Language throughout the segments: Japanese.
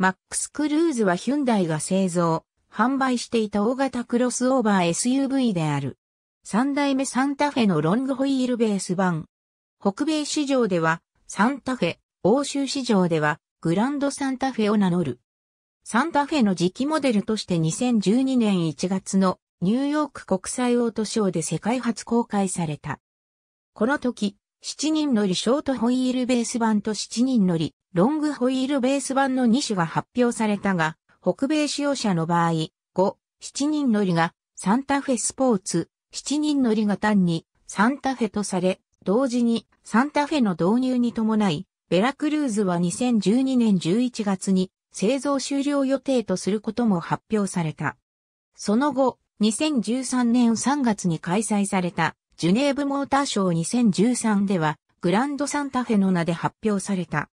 マックス・クルーズはヒュンダイが製造、販売していた大型クロスオーバー SUV である。三代目サンタフェのロングホイールベース版。北米市場ではサンタフェ、欧州市場ではグランドサンタフェを名乗る。サンタフェの次期モデルとして2012年1月のニューヨーク国際オートショーで世界初公開された。この時、7人乗りショートホイールベース版と7人乗りロングホイールベース版の2種が発表されたが、北米使用者の場合、5、7人乗りがサンタフェスポーツ、7人乗りが単にサンタフェとされ、同時にサンタフェの導入に伴い、ベラクルーズは2012年11月に製造終了予定とすることも発表された。その後、2013年3月に開催されたジュネーブモーターショー2013では、グランドサンタフェの名で発表された。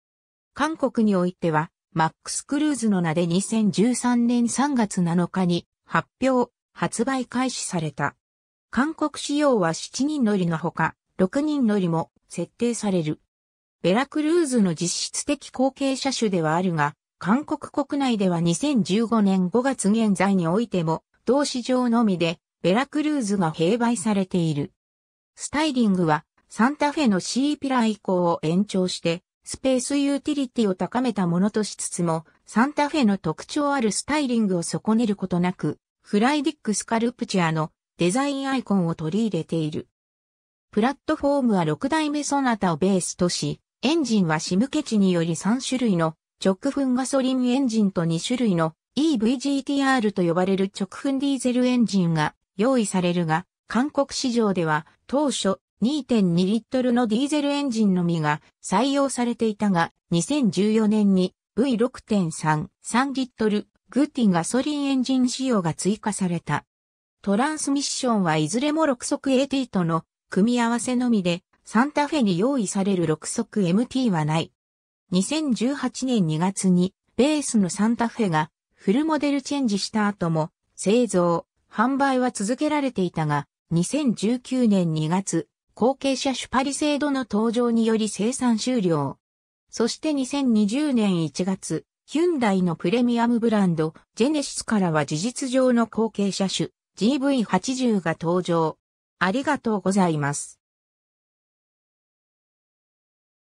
韓国においては、マックス・クルーズの名で2013年3月7日に発表、発売開始された。韓国仕様は7人乗りのほか、6人乗りも設定される。ベラクルーズの実質的後継車種ではあるが、韓国国内では2015年5月現在においても、同市場のみで、ベラクルーズが併売されている。スタイリングはサンタフェの C ピラー以降を延長してスペースユーティリティを高めたものとしつつもサンタフェの特徴あるスタイリングを損ねることなくフライディックスカルプチャーのデザインアイコンを取り入れている。プラットフォームは6代目ソナタをベースとし、エンジンはシムケチにより3種類の直噴ガソリンエンジンと2種類の EVGTR と呼ばれる直噴ディーゼルエンジンが用意されるが、韓国市場では当初2.2リットルのディーゼルエンジンのみが採用されていたが、2014年に V6.3、3リットル、グティガソリンエンジン仕様が追加された。トランスミッションはいずれも6速 AT との組み合わせのみで、サンタフェに用意される6速 MT はない。2018年2月にベースのサンタフェがフルモデルチェンジした後も製造、販売は続けられていたが、2019年2月、後継車種パリ制度の登場により生産終了。そして2020年1月、ヒュンダイのプレミアムブランド、ジェネシスからは事実上の後継車種、GV80 が登場。ありがとうございます。